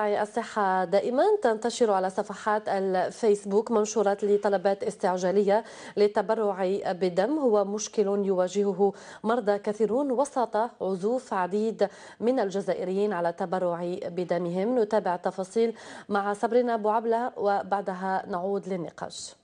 الصحة دائما تنتشر على صفحات الفيسبوك منشورات لطلبات استعجالية للتبرع بالدم هو مشكل يواجهه مرضى كثيرون وسط عزوف عديد من الجزائريين على التبرع بدمهم نتابع التفاصيل مع صبرنا أبو عبلة وبعدها نعود للنقاش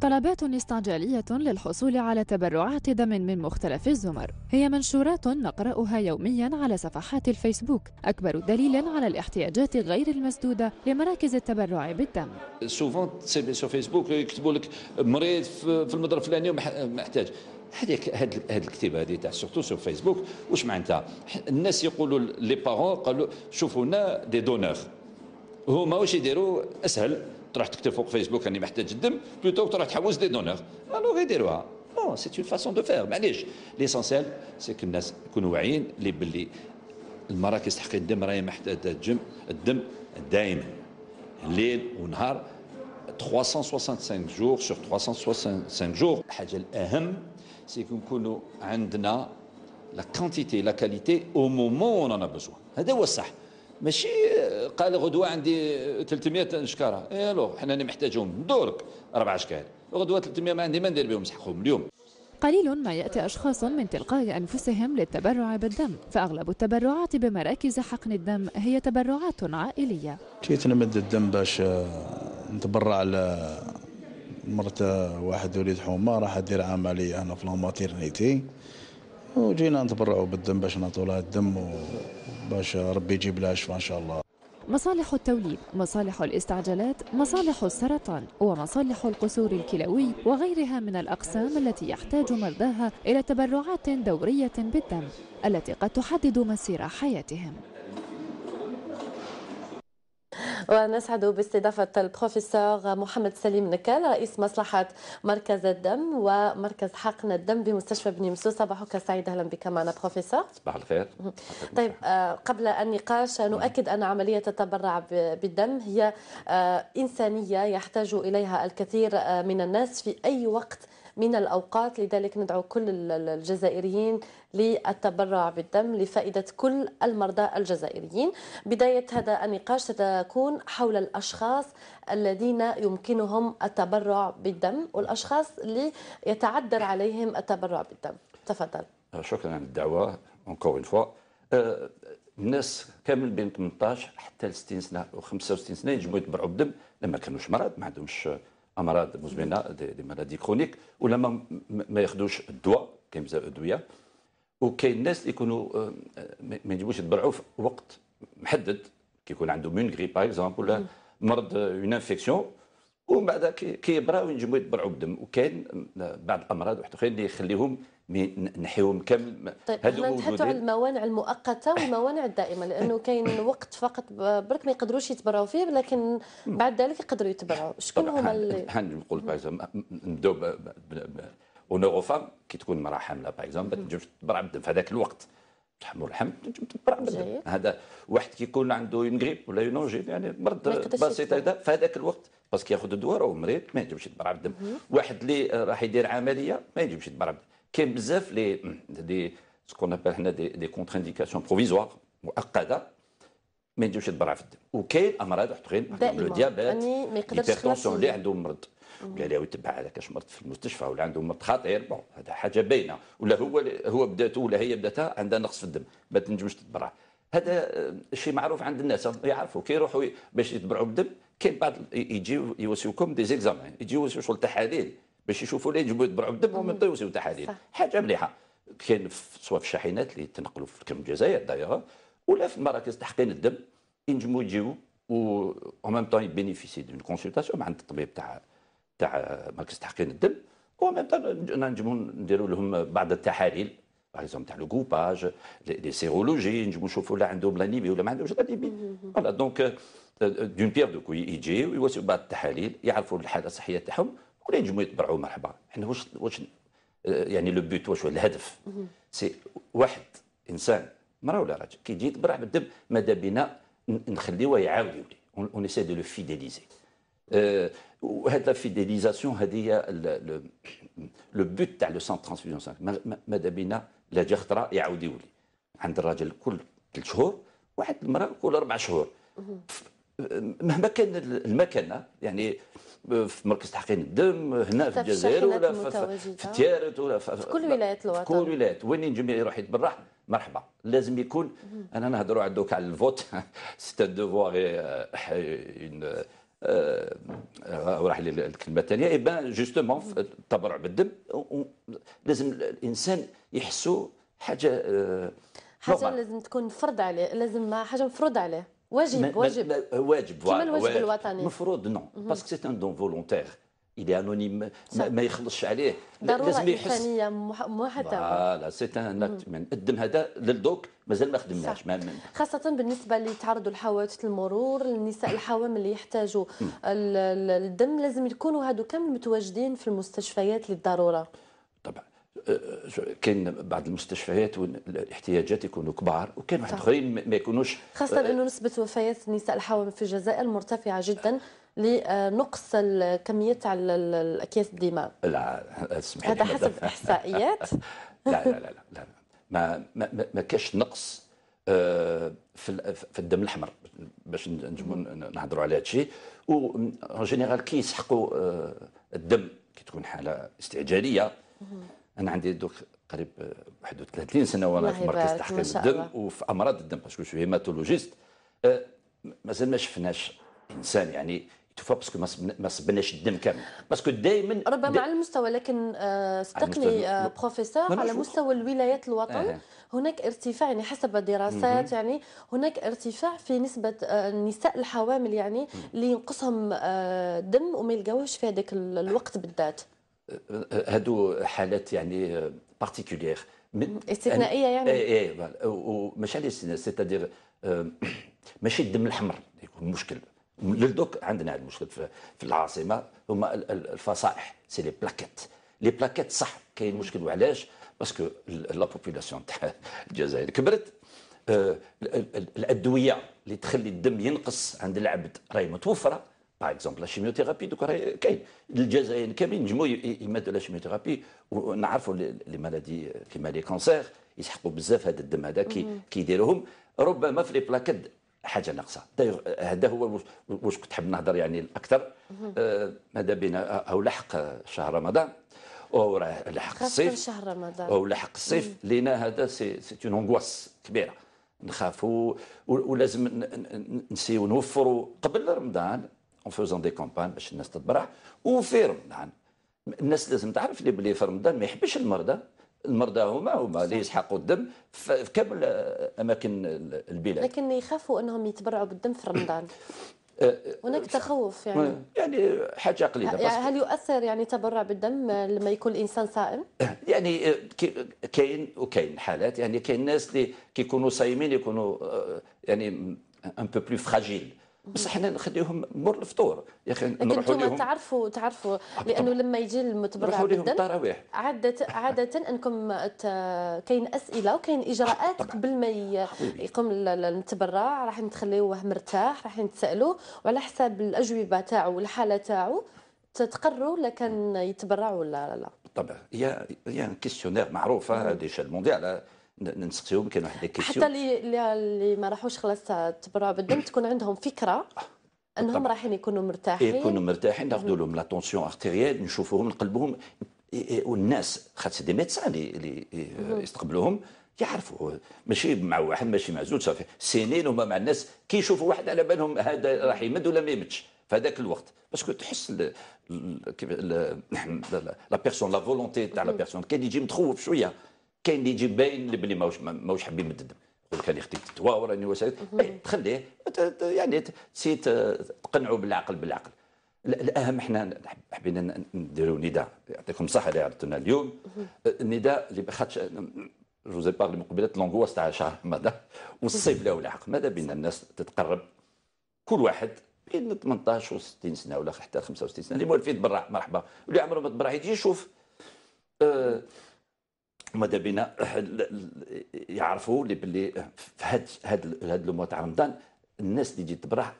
طلبات استعجالية للحصول على تبرعات دم من مختلف الزمر هي منشورات نقرأها يوميا على صفحات الفيسبوك أكبر دليل على الاحتياجات غير المسدودة لمراكز التبرع بالدم سوفون سو فيسبوك يكتبوا لك مريض في المدرسة الفلاني آه، محتاج هذيك هذه هاد الكتيبه هذه تاع سورتو سو فيسبوك واش معناتها الناس يقولوا لي بارون قالوا شوفوا لنا دي دونور هما واش يديروا اسهل تروح تكتب فوق فيسبوك راني محتاج الدم بلوتو تروح تحوز دي دونور الوغ يديروها بون سي اون فاسون دو فير معليش ليسونسيال سي كو الناس يكونوا واعيين اللي باللي المراكز تحقيق الدم راهي محتاجه الدم الدم دائما ليل ونهار 365 جور سور 365 جور الحاجه الاهم سي نكونوا عندنا لا كونتيتي لا كاليتي او مومون اون انا بزوان هذا هو الصح ماشي قال غدوه عندي 300 شكاره الو إيه، حنا اللي محتاجهم دورك اربع شكال غدوه 300 ما عندي ما ندير بهم سحقهم اليوم قليل ما يأتي أشخاص من تلقاء أنفسهم للتبرع بالدم فأغلب التبرعات بمراكز حقن الدم هي تبرعات عائلية جيت نمد الدم باش آه، نتبرع مرت واحد وليد حومة راح دير عملية انا في لاماتيرنيتي وجينا نتبرعوا بالدم باش نعطوا لها الدم وباش ربي يجيب لها الشفاء ان شاء الله مصالح التوليد مصالح الاستعجالات مصالح السرطان ومصالح القصور الكلوي وغيرها من الأقسام التي يحتاج مرضاها إلى تبرعات دورية بالدم التي قد تحدد مسير حياتهم ونسعد باستضافة البروفيسور محمد سليم نكال رئيس مصلحة مركز الدم ومركز حقن الدم بمستشفى بني مسوس صباحك سعيد أهلا بك معنا بروفيسور صباح الخير طيب آه، قبل النقاش نؤكد أن عملية التبرع بالدم هي آه، إنسانية يحتاج إليها الكثير آه، من الناس في أي وقت من الأوقات لذلك ندعو كل الجزائريين للتبرع بالدم لفائدة كل المرضى الجزائريين بداية هذا النقاش ستكون حول الأشخاص الذين يمكنهم التبرع بالدم والأشخاص اللي يتعذر عليهم التبرع بالدم تفضل آه، شكرا على الدعوة اونكور اون فوا الناس كامل بين 18 حتى 60 سنه و 65 سنه ينجموا يتبرعوا بالدم لما كانوش مرض ما عندهمش امراض مزمنه دي مالادي كرونيك ولا ما, ما ياخذوش الدواء كاين بزاف ادويه وكاين الناس اللي يكونوا آه، ما يجيبوش يتبرعوا في وقت محدد كيكون عندهم اون غري باغ اكزومبل ولا مرض اون انفيكسيون ومن بعد كيبراو ينجموا يتبرعوا بالدم وكاين آه، بعض الامراض واحد اخرين اللي يخليهم نحيهم كامل طيب نتحدث على الموانع المؤقته والموانع الدائمه لانه كاين وقت فقط برك ما يقدروش يتبرعوا فيه لكن بعد ذلك يقدروا يتبرعوا شكون طيب، هما اللي نقول باغ نبداو اونور فام كي تكون مراه حامله باغ ما تنجمش تبرع بالدم في هذاك الوقت تحمل الحمل تنجم تبرع بالدم هذا واحد كيكون عنده اون غريب ولا اون اونجيب يعني مرض بسيط هذا في هذاك الوقت باسكو ياخذ الدواء راه مريض ما ينجمش يتبرع بالدم واحد اللي راح يدير عمليه ما ينجمش يتبرع بالدم كاين بزاف لي دي سكون ابل حنا دي, دي كونتر انديكاسيون بروفيزوار مؤقته ما يجيوش يدبر في الدم وكاين امراض اخرين لو ديابيت الهيبرتونسيون اللي عنده مرض ولا له يتبع هذاك اش مرض في المستشفى ولا عنده مرض خطير بون هذا حاجه باينه ولا هو هو بداته ولا هي بداتها عندها نقص في الدم ما تنجمش تتبرع هذا شيء معروف عند الناس يعرفوا كي يروحوا باش يتبرعوا بالدم كاين بعض يجيو يوصيوكم دي زيكزامان يجيو شغل تحاليل باش يشوفوا لا يجيبوا يتبرعوا بالدم وما بداو يوزيو تحاليل حاجه مليحه كاين سواء في الشاحنات اللي تنقلوا في كم الجزائر دايره ولا في مراكز تحقين الدم ينجموا يجيو و اون ميم طون يبينيفيسي دون كونسلتاسيون مع الطبيب تاع تاع مركز تحقين الدم و ميم طون نجمو نديروا لهم بعض التحاليل باغ اكزومبل تاع لو كوباج لي سيرولوجي نجمو نشوفوا لا عندهم لانيمي ولا ما عندهمش لانيمي فوالا دونك دون بيير دو كوي يجي بعض التحاليل يعرفوا الحاله الصحيه تاعهم ولا ينجموا يتبرعوا مرحبا حنا يعني واش واش يعني لو بوت واش الهدف سي واحد انسان مرا ولا راجل كيجي يتبرع بالدم ماذا بينا نخليوه يعاود يولي اون اسي دو لو فيديليزي وهاد لا فيديليزاسيون هذه هي لو بوت تاع لو سونتر ترانسفيزيون سانك ماذا بينا لا جا خطره يعاود يولي عند الراجل كل ثلاث شهور واحد المراه كل اربع شهور مهما كان المكان يعني في مركز تحقيق الدم هنا في الجزائر ولا في, في, تيارت ولا في, في كل ولايات الوطن في كل ولايات وين ينجم يروح يتبرع مرحبا لازم يكون انا نهضروا على دوك على الفوت سيت ان دوفوار راح لي الكلمه الثانيه اي بان جوستومون التبرع بالدم لازم الانسان يحسو حاجه آه، حاجه لازم تكون فرض عليه لازم حاجه مفروض عليه واجب واجب واجب كما الواجب الوطني مفروض نو باسكو سي ان دون فولونتير il est ما يخلصش عليه لازم يحس ضروره محدده فوالا سي ان اكت نقدم هذا للدوك مازال ما خدمناش خاصة بالنسبة اللي تعرضوا لحوادث المرور النساء الحوامل اللي يحتاجوا الدم لازم يكونوا هادو كامل متواجدين في المستشفيات للضرورة كاين بعض المستشفيات والاحتياجات يكونوا كبار وكان واحد اخرين ما يكونوش خاصه آه، انه نسبه وفيات النساء الحوامل في الجزائر مرتفعه جدا لنقص الكميه تاع الاكياس الدماء لا اسمح هذا حسب احصائيات لا لا لا لا ما ما, ما كاش نقص آه، في في الدم الاحمر باش نجمو نهضروا على هذا الشيء وان جينيرال كي يسحقوا آه، الدم كي تكون حاله استعجاليه انا عندي دوك قريب حدود 30 سنه وانا في مركز تحقيق الدم وفي امراض الدم باسكو شو هيماتولوجيست أه مازال ما شفناش انسان يعني توفى باسكو ما صبناش الدم كامل باسكو دائما ربما على المستوى لكن صدقني آه، بروفيسور على آه، مستوى, الولايات الوطن آه. هناك ارتفاع يعني حسب دراسات يعني هناك ارتفاع في نسبه آه، النساء الحوامل يعني اللي ينقصهم الدم وما يلقاوهش في هذاك الوقت بالذات هادو حالات يعني بارتيكولير من استثنائيه يعني اي اي وماشي على الاستثناء سيتادير آه، ماشي الدم الاحمر يكون مشكل للدوك عندنا هذا المشكل في العاصمه هما الفصائح سي لي بلاكيت لي بلاكيت صح كاين مشكل وعلاش باسكو لا بوبولاسيون تاع الجزائر كبرت آه، الادويه اللي تخلي الدم ينقص عند العبد راهي متوفره باغ اكزومبل لا شيميوثيرابي دوكا كاين الجزائريين كاملين نجموا يمدوا لا شيميوثيرابي ونعرفوا لي مالادي كيما لي كونسير يسحقوا بزاف هذا الدم هذا كي كيديروهم ربما في لي بلاكاد حاجه ناقصه دايوغ هذا هو واش كنت حاب نهضر يعني اكثر ماذا بينا او لحق شهر رمضان او لحق الصيف شهر رمضان او لحق الصيف لينا هذا سي سي اون انغواس كبيره نخافوا ولازم نسيو نوفروا قبل رمضان اون فوزون دي كومبان باش الناس تتبرع وفي رمضان نعم. الناس لازم تعرف اللي بلي في رمضان ما يحبش المرضى المرضى هما هما اللي يسحقوا الدم في كامل اماكن البلاد لكن يخافوا انهم يتبرعوا بالدم في رمضان أه، هناك أه، تخوف يعني يعني حاجه قليله يعني هل يؤثر يعني تبرع بالدم لما يكون الانسان صائم؟ أه، يعني كاين وكاين حالات يعني كاين ناس اللي كيكونوا صايمين يكونوا يعني ان بو بلو فراجيل بس حنا نخليهم مور الفطور يا اخي نروحوا لهم تعرفوا تعرفوا آه، لانه لما يجي المتبرع بالدم عاده عاده انكم كاين اسئله وكاين اجراءات قبل ما يقوم المتبرع راح نتخليوه مرتاح راح نتسالوا وعلى حساب الاجوبه تاعو والحاله تاعو تتقروا لا كان يتبرع ولا لا بالطبع هي هي كيسيونير معروفه شال مونديال نسقسيهم كاين واحد الكيسيون حتى اللي اللي ما راحوش خلاص تبرعوا بالدم تكون عندهم فكره انهم رايحين يكونوا مرتاحين يكونوا مرتاحين ناخذ لهم لاتونسيون ارتيريال نشوفوهم نقلبوهم والناس خاطر دي ميدسان اللي يستقبلوهم يعرفوا ماشي مع واحد ماشي مع زوج صافي سنين هما مع الناس كي يشوفوا واحد على بالهم هذا راح يمد ولا ما يمدش في هذاك الوقت باسكو تحس لا بيرسون لا فولونتي تاع لا بيرسون كاين يجي متخوف شويه كاين اللي يجي باين بلي ماهوش ماهوش حاب يمدد يقول لك انا خديت الدواء وراني وسعيد إيه، تخليه يعني تسيت آه، تقنعوا بالعقل بالعقل الاهم احنا حبينا نديروا نداء يعطيكم الصحه اللي عرضتنا اليوم النداء اللي خاطش جوزي بارلي مقبلات لونغواس تاع شهر ماذا والصيف له لاحق ماذا بين الناس تتقرب كل واحد بين 18 و 60 سنه ولا حتى 65 سنه اللي مولفين تبرع مرحبا واللي عمره ما تبرع يجي يشوف أه ماذا بينا يعرفوا اللي باللي في هاد هاد هاد لو تاع رمضان الناس اللي تجي تبرح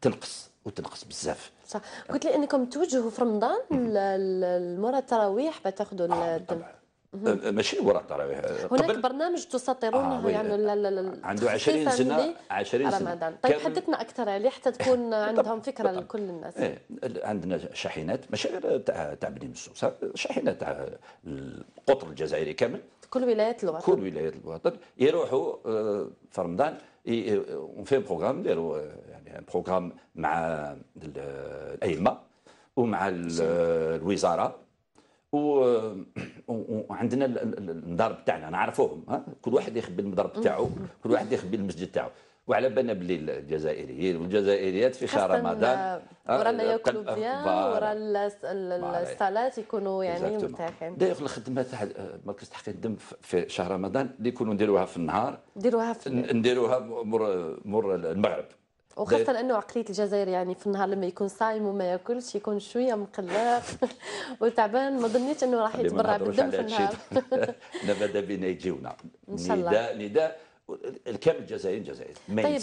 تنقص وتنقص بزاف صح قلت لي انكم توجهوا في رمضان لمورا التراويح باش تاخذوا الدم آه، أه، ماشي وراء التراويح هناك برنامج تسطرونه آه يعني لا آه، عنده 20 سنه 20 سنه رمضان طيب حدثنا اكثر عليه يعني، حتى تكون عندهم فكره لكل الناس ايه عندنا شاحنات ماشي غير تاع تاع بني مسوس شاحنات تاع القطر الجزائري كامل كل ولايات الوطن كل ولايات الوطن يروحوا آه، في رمضان اون في بروغرام نديروا يعني بروغرام مع الائمه ومع الوزاره وعندنا المضارب تاعنا نعرفوهم كل واحد يخبي المضرب تاعو كل واحد يخبي المسجد تاعو وعلى بالنا باللي الجزائريين والجزائريات في شهر رمضان ورا آه، ما ياكلوا آه، بيان ورا الصلاه يكونوا يعني مرتاحين دايوغ الخدمه آه، تاع مركز تحقيق الدم في شهر رمضان اللي يكونوا نديروها في النهار نديروها في نديروها مور مور المغرب وخاصة انه عقلية الجزائر يعني في النهار لما يكون صايم وما ياكلش يكون شوية مقلق وتعبان ما ظنيتش انه راح يتبرع بالدم في النهار لا ماذا بينا يجيونا نداء نداء الكامل الجزائريين جزائر ما طيب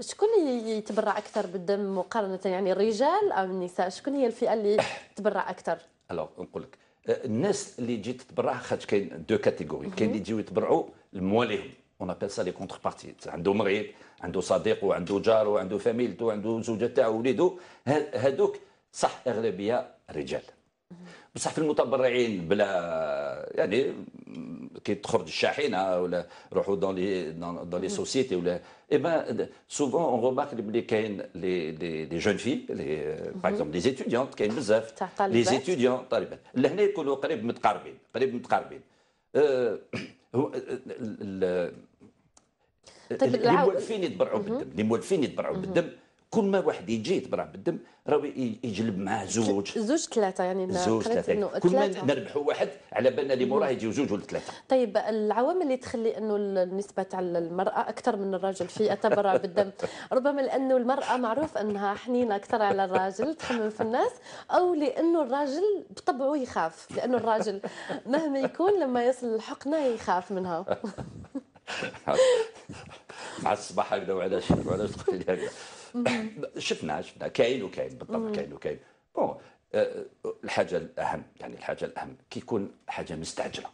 شكون اللي يتبرع اكثر بالدم مقارنة يعني الرجال او النساء شكون هي الفئة اللي تتبرع اكثر؟ الوغ نقول لك الناس اللي تجي تتبرع خاطر كاين دو كاتيغوري كاين اللي يجيو يتبرعوا لمواليهم اون ابيل سا لي كونتر بارتي عنده مريض عنده صديق وعنده جار وعنده فاميلته وعنده زوجة تاعو وليده هذوك صح اغلبيه رجال بصح في المتبرعين بلا يعني كي تخرج الشاحنه ولا روحوا دون لي دون لي سوسيتي ولا اي با سوفون اون روماك بلي كاين لي لي لي جون في لي باغ اكزومبل لي زيتيديونت كاين بزاف لي زيتيديون طالبات لهنا يكونوا قريب متقاربين قريب متقاربين طيب اللي موالفين يتبرعوا بالدم اللي موالفين يتبرعوا بالدم كل ما واحد يجي يتبرع بالدم راه يجلب معاه زوج زوج ثلاثه يعني زوج ثلاثه كل ما نربحوا واحد على بالنا اللي موراه يجيو زوج ولا ثلاثه طيب العوامل اللي تخلي انه النسبه تاع المراه اكثر من الرجل في التبرع بالدم ربما لانه المراه معروف انها حنينه اكثر على الراجل تخمم في الناس او لانه الراجل بطبعه يخاف لانه الراجل مهما يكون لما يصل الحقنه يخاف منها مع الصباح هكذا وعلاش وعلاش تقول لي هكذا شفنا شفنا كاين وكاين بالطبع كاين وكاين بون آه، آه، الحاجه الاهم يعني الحاجه الاهم كي يكون حاجه مستعجله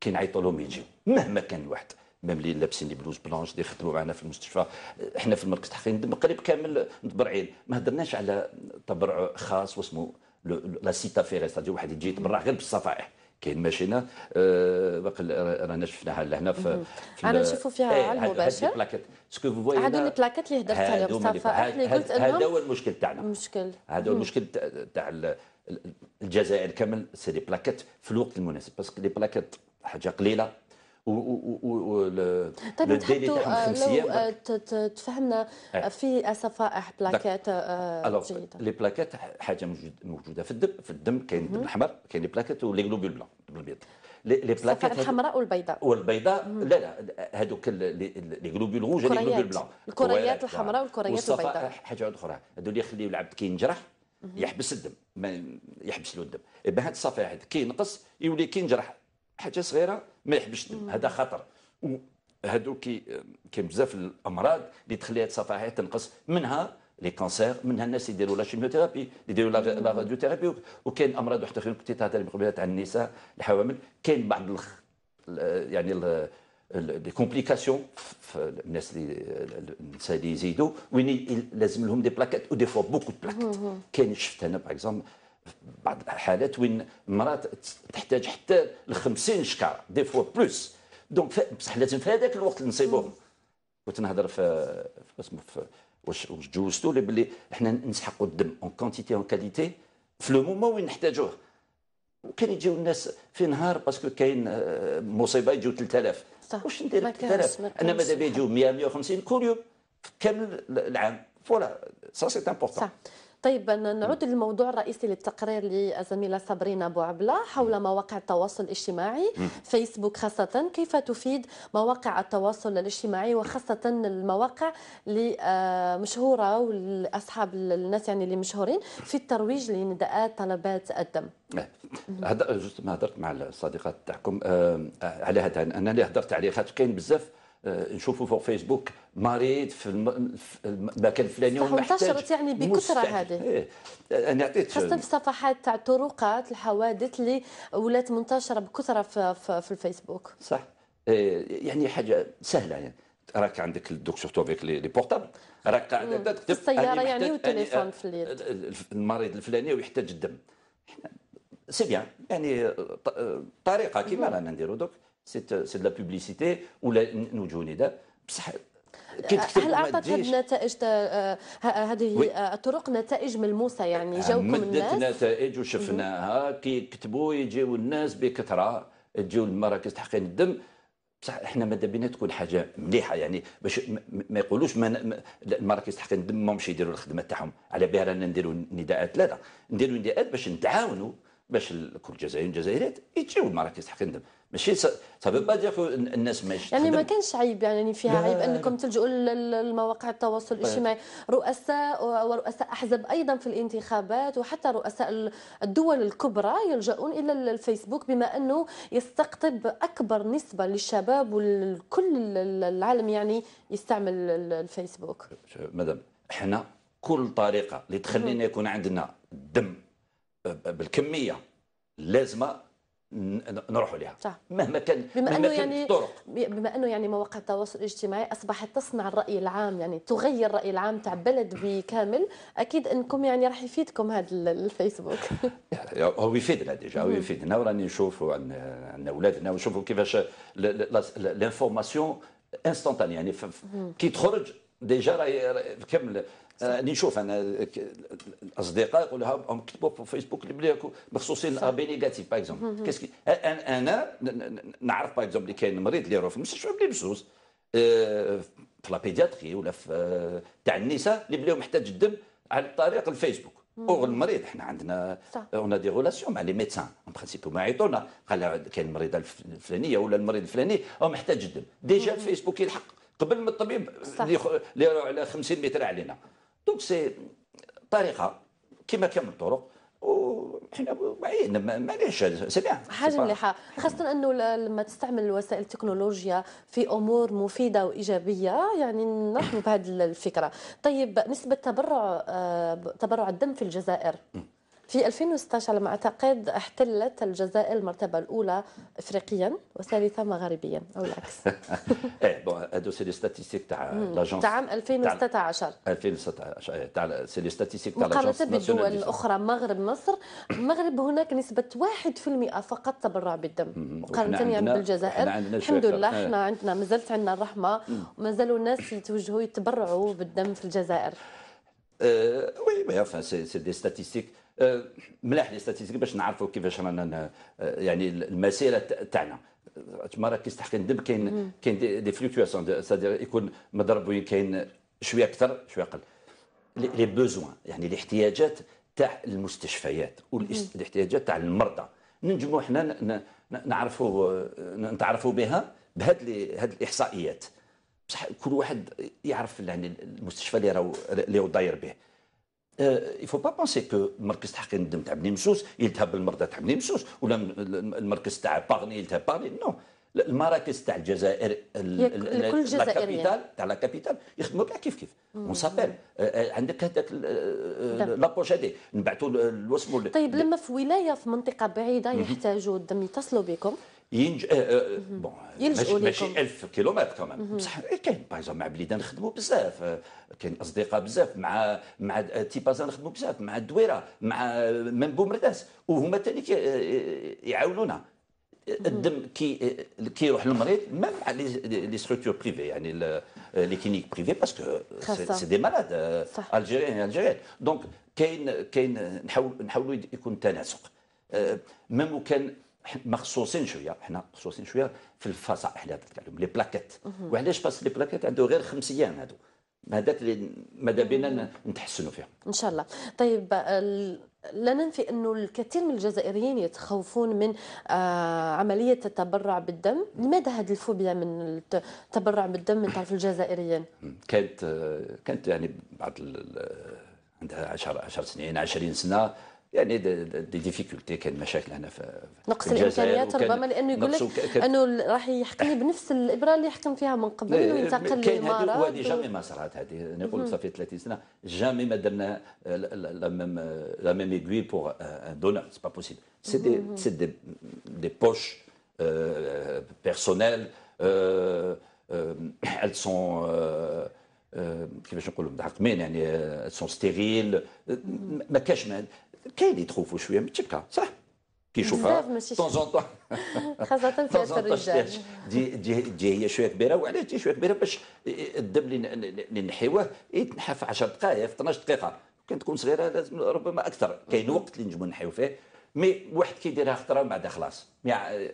كي نعيطوا لهم يجيو مهما كان الواحد ميم اللي لابسين بلوز بلونش اللي يخدموا معنا في المستشفى احنا آه، في المركز التحقيقي قريب كامل متبرعين ما هدرناش على تبرع خاص واسمه لا سيتا فيري واحد يجي يتبرع غير بالصفائح كاين ماشينا آه، باقي رانا شفناها لهنا في, انا نشوفوا فيها إيه، على المباشر سكو فو هادو لي بلاكات اللي هضرت عليهم مصطفى احنا قلت انه هذا هو المشكل تاعنا المشكل هذا هو المشكل تاع الجزائر كامل سي دي بلاكات في الوقت المناسب باسكو لي بلاكات حاجه قليله و و و طيب نحطوا آه، لو آه، تفهمنا آه، إيه. في صفائح بلاكات جيده لي بلاكات حاجه موجوده في الدم في الدم كاين الدم الاحمر كاين لي بلاكات ولي جلوبول بلون البيض لي بلاكات الحمراء والبيضاء والبيضاء لا لا هذوك لي جلوبول روج لي جلوبول بلون الكريات الحمراء والكريات البيضاء حاجه اخرى هذو اللي يخليو العبد كي ينجرح يحبس الدم ما يحبس له الدم بهذا الصفائح كينقص يولي كينجرح حاجه صغيره ما يحبش الدم هذا خطر هادو كي كاين بزاف الامراض اللي تخليها الصفائح تنقص منها لي كانسير منها الناس يديروا لا شيميوثيرابي يديروا لا راديوثيرابي وكاين امراض واحده اخرى كنت تهضر قبيله تاع النساء الحوامل كاين بعض الخ... يعني ال... لي كومبليكاسيون الناس اللي النساء اللي يزيدوا وين لازم لهم دي بلاكات ودي فوا بوكو دو بلاكات كاين شفت انا باغ اكزومبل بعض الحالات وين المراه تحتاج حتى ل 50 شكار دي فوا بلوس دونك بصح لازم في هذاك الوقت نصيبوهم كنت نهضر في اسمه في واش واش جوزتو اللي بلي حنا نسحقوا الدم اون كونتيتي اون كاليتي في لو مومون وين نحتاجوه وكان يجيو الناس في نهار باسكو كاين آه، مصيبه يجيو 3000 صح واش ندير 3000 انا ماذا بيا يجيو 100 150 كل يوم كامل العام فوالا سا سي امبورتون طيب نعود للموضوع الرئيسي للتقرير للزميله صابرين ابو عبله حول مواقع التواصل الاجتماعي فيسبوك خاصه كيف تفيد مواقع التواصل الاجتماعي وخاصه المواقع اللي آه، مشهوره والاصحاب الناس يعني اللي مشهورين في الترويج لنداءات طلبات الدم أه. هذا جزء ما هضرت مع الصديقات تاعكم آه، على هذا انا اللي هضرت عليه خاطر كاين بزاف آه، نشوفوا فوق فيسبوك مريض في المكان الفلاني ومحتاج يعني بكثره هذه إيه. انا عطيت خاصه في الصفحات تاع الطرقات الحوادث اللي ولات منتشره بكثره في, في الفيسبوك صح إيه يعني حاجه سهله يعني راك عندك دوك سورتو فيك لي بورتابل راك عندك السياره يعني والتليفون في الليل المريض الفلاني ويحتاج الدم احنا سي بيان يعني طريقه كما رانا نديرو دوك سي لا بوبليسيتي ولا نوجو نداء بصح هل اعطت آه، آه، هذه النتائج هذه الطرق نتائج ملموسه يعني آه، جاوكم الناس مدت نتائج وشفناها كي كتبوا يجيو الناس بكثره تجيو لمراكز تحقين الدم بصح احنا ماذا بينا تكون حاجه مليحه يعني باش ما يقولوش ما المراكز تحقين الدم ماهمش يديروا الخدمه تاعهم على بها رانا نديروا نداءات لا لا نديروا نداءات باش نتعاونوا باش كل الجزائريين والجزائريات يجيو لمراكز تحقيق الندم ماشي سافو با دير الناس ماشي يعني ما كانش عيب يعني فيها عيب انكم تلجؤوا للمواقع التواصل طيب. الاجتماعي رؤساء ورؤساء احزاب ايضا في الانتخابات وحتى رؤساء الدول الكبرى يلجؤون الى الفيسبوك بما انه يستقطب اكبر نسبه للشباب والكل العالم يعني يستعمل الفيسبوك مدام احنا كل طريقه اللي تخلينا يكون عندنا الدم بالكميه اللازمه نروحوا لها صح. مهما كان بما انه يعني الطرق بما انه يعني مواقع التواصل الاجتماعي اصبحت تصنع الراي العام يعني تغير الراي العام تاع بلد بكامل اكيد انكم يعني راح يفيدكم هذا الفيسبوك هو يفيدنا ديجا هو يفيدنا وراني نشوفوا عندنا اولادنا ونشوفوا كيفاش لانفورماسيون انستونتاني يعني كي تخرج ديجا راهي كامل اللي آه، نشوف انا الاصدقاء يقول لها هم كتبوا في فيسبوك اللي مخصوصين ابي نيجاتيف باغ اكزومبل انا نعرف باغ اكزومبل كاين مريض اللي يروح في المستشفى بلي بزوز آه، في لابيدياتري ولا في آه، تاع النساء اللي بلاو محتاج الدم على طريق الفيسبوك اور المريض احنا عندنا اون دي غولاسيون مع لي ميدسان اون برانسيب ما يعيطونا قال كاين المريضه الفلانيه ولا المريض الفلاني هو محتاج الدم ديجا الفيسبوك يلحق قبل ما الطبيب اللي يروح على 50 متر علينا دونك سي طريقه كما كامل الطرق وحنا بعيد معليش سي بيان حاجه مليحه خاصه انه لما تستعمل الوسائل التكنولوجيا في امور مفيده وايجابيه يعني نرحب بهذه الفكره طيب نسبه تبرع آه، تبرع الدم في الجزائر في 2016 على ما اعتقد احتلت الجزائر المرتبه الاولى افريقيا وثالثه مغربيا او العكس ايه بون هادو سي لي ستاتيستيك تاع لاجونس تاع عام 2016 2016 تاع سي لي ستاتيستيك تاع لاجونس مقارنه بالدول الاخرى مغرب مصر المغرب هناك نسبه 1% فقط تبرع بالدم مقارنه يعني بالجزائر الحمد لله احنا عندنا مازالت إيه. عندنا الرحمه مازالوا الناس يتوجهوا يتبرعوا بالدم في الجزائر إيه، وي مي enfin c'est des statistiques ملاح لي ستاتيستيك باش نعرفوا كيفاش رانا آه، يعني المسيره تاعنا تما راه كيستحق ندب كاين كاين دي فلوكتواسيون سادير يكون مضرب وين كاين شويه اكثر شويه اقل لي بوزوان يعني الاحتياجات تاع المستشفيات والاحتياجات تاع المرضى ننجموا حنا نعرفوا آه، نتعرفوا بها بهاد هاد الاحصائيات بصح كل واحد يعرف يعني المستشفى اللي راهو اللي هو داير به يفو با بونسي كو مركز تحقيق الدم تاع بني مسوس يلتهب بالمرضى تاع بني مسوس ولا المركز تاع باغني يلتهب باغني نو المراكز تاع الجزائر لا كابيتال تاع لا كابيتال يخدموا كاع كيف كيف اون سابيل عندك هذاك لابوش هذه نبعثوا الوسم طيب لما في ولايه في منطقه بعيده يحتاجوا الدم يتصلوا بكم ينج... آه، آه، آه، بون ماشي, ماشي 1000 كيلومتر كمان بصح كاين بايزون مع بليده نخدموا بزاف كاين اصدقاء بزاف مع مع تيبازا نخدموا بزاف مع الدويره مع من بومرداس وهما ثاني يعاونونا الدم كي كيروح للمريض ميم مع لي ستركتور بريفي يعني لي كلينيك بريفي باسكو سي دي مالاد الجيريان الجيريان دونك كاين كاين نحاول نحاولوا يكون تناسق ميم وكان مخصوصين شويه حنا مخصوصين شويه في الفصائح اللي هضرت عليهم لي بلاكيت وعلاش باس لي بلاكيت عنده غير خمس ايام هادو هذاك اللي ماذا بينا نتحسنوا فيهم ان شاء الله طيب لا ننفي انه الكثير من الجزائريين يتخوفون من آه، عمليه التبرع بالدم لماذا هذه الفوبيا من التبرع بالدم من طرف الجزائريين كانت آه، كانت يعني بعض عندها 10 10 سنين 20 سنه يعني دي, دي ديفيكولتي كان مشاكل هنا في نقص الامكانيات ربما لانه يقول لك انه راح يحكم بنفس الابره اللي حكم فيها من قبل وينتقل للامارات وهذه جامي ما صارت هذه نقول صافي 30 سنه جامي ما درنا آه، لا ميم لا ميم ايغوي بور ان دونور سي با بوسيبل سي دي سي دي دي بوش بيرسونيل ال سون كيفاش نقولوا متعقمين يعني سون ستيريل ما كاش كاين اللي تخوفوا شويه من الشبكه صح كيشوفها طون جون طون خاصة سيادة الرجال دي دي دي هي شوية كبيرة وعلاش دي شوية كبيرة باش الدم اللي نحيوه يتنحى في 10 دقائق 12 دقيقة كان تكون صغيرة لازم ربما أكثر كاين وقت اللي نجمو نحيو فيه مي واحد كيديرها خطره بعد خلاص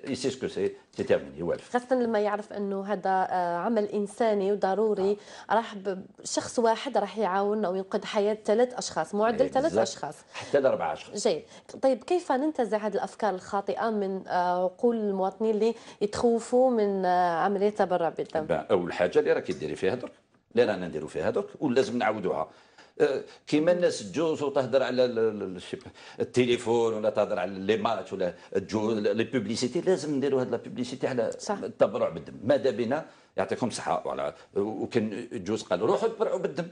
سي سكو سي سي تيرميني والف خاصة لما يعرف انه هذا آه، عمل انساني وضروري آه. راح شخص واحد راح يعاون او ينقذ حياة ثلاث اشخاص معدل ثلاث اشخاص حتى لاربع اشخاص جيد طيب كيف ننتزع هذه الافكار الخاطئة من آه، عقول المواطنين اللي يتخوفوا من آه، عملية تبرع بالدم؟ إيه اول حاجة اللي راكي ديري فيها درك اللي رانا نديرو فيها درك ولازم نعاودوها أه، كيما الناس تجوز وتهضر على التليفون ولا تهضر على لي ماتش ولا تجوز لي بوبليسيتي لازم نديروا هاد لا بوبليسيتي على التبرع بالدم ماذا بنا يعطيكم الصحه ولا وكان جوز قالوا روحوا تبرعوا بالدم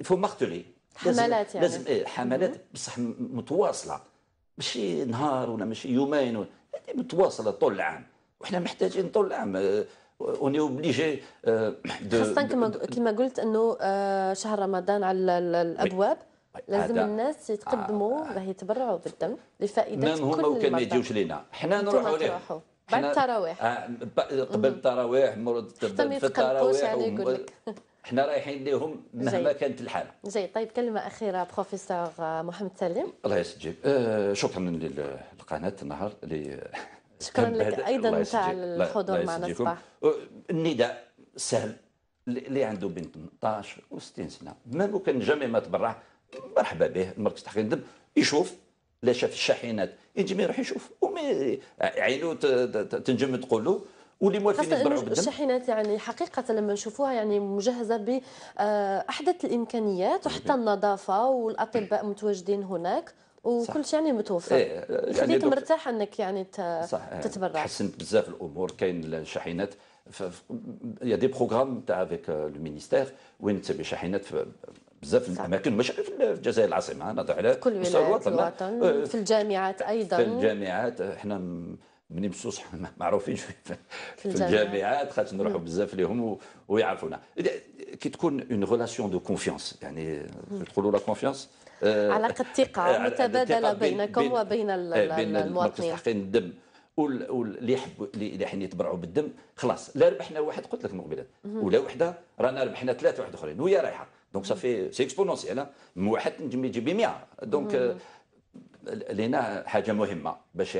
يفو أه، مقتلي حملات يعني لازم إيه حملات بصح متواصله ماشي نهار ولا ماشي يومين ولا يعني متواصله طول العام وحنا محتاجين طول العام أه، اوني اوبليجي euh, خاصه كما كما قلت انه آه، شهر رمضان على الابواب لازم الناس يتقدموا آه. باه يتبرعوا بالدم لفائده نعم، كل هما وكان ما يجيوش لينا حنا نروحوا ليه بعد التراويح آه، قبل التراويح في التراويح يعني حنا رايحين لهم مهما كانت الحاله جيد طيب كلمه اخيره بروفيسور آه، محمد سليم الله يسجل شكرا للقناه النهار اللي شكرا لك ايضا نتاع الحضور معنا الصباح أه، النداء سهل اللي عنده بين 18 و 60 سنه ما كان جامي ما تبرع مرحبا به المركز تحقيق الدم يشوف لا شاف الشاحنات ينجم يروح يشوف وما عينو تنجم تقول له واللي موافقين يتبرعوا بالدم الشاحنات يعني حقيقه لما نشوفوها يعني مجهزه باحدث آه، الامكانيات وحتى النظافه والاطباء متواجدين هناك وكل شيء يعني متوفر إيه يعني خليك مرتاح انك يعني إيه، تتبرع صح حسنت بزاف الامور كاين الشاحنات يا دي بروغرام تاع افيك لو مينيستير وين تبي شاحنات في بزاف الاماكن مش في الجزائر العاصمه انا على كل ولايات الوطن آه، في الجامعات ايضا في الجامعات آه، احنا مني مسوس معروفين في, في الجامعات خاطر نروحوا بزاف لهم ويعرفونا كي تكون اون ريلاسيون دو كونفيونس يعني يدخلوا لا كونفيونس علاقه ثقه آه، متبادله بينكم وبين آه، المواطنين بين الدم واللي يحبوا اللي حين يتبرعوا بالدم خلاص لا ربحنا واحد قلت لك مقبلا ولا وحده رانا ربحنا ثلاثه واحد اخرين وهي رايحه دونك صافي سي اكسبونونسيال من واحد نجم يجيب 100 دونك لنا حاجه مهمه باش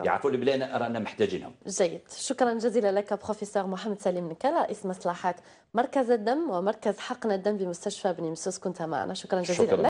يعرفوا البلان رانا محتاجينهم جيد شكرا جزيلا لك بروفيسور محمد سليم نكلا رئيس مصلحه مركز الدم ومركز حقن الدم بمستشفى بن مسوس كنت معنا شكرا جزيلا شكرا. لك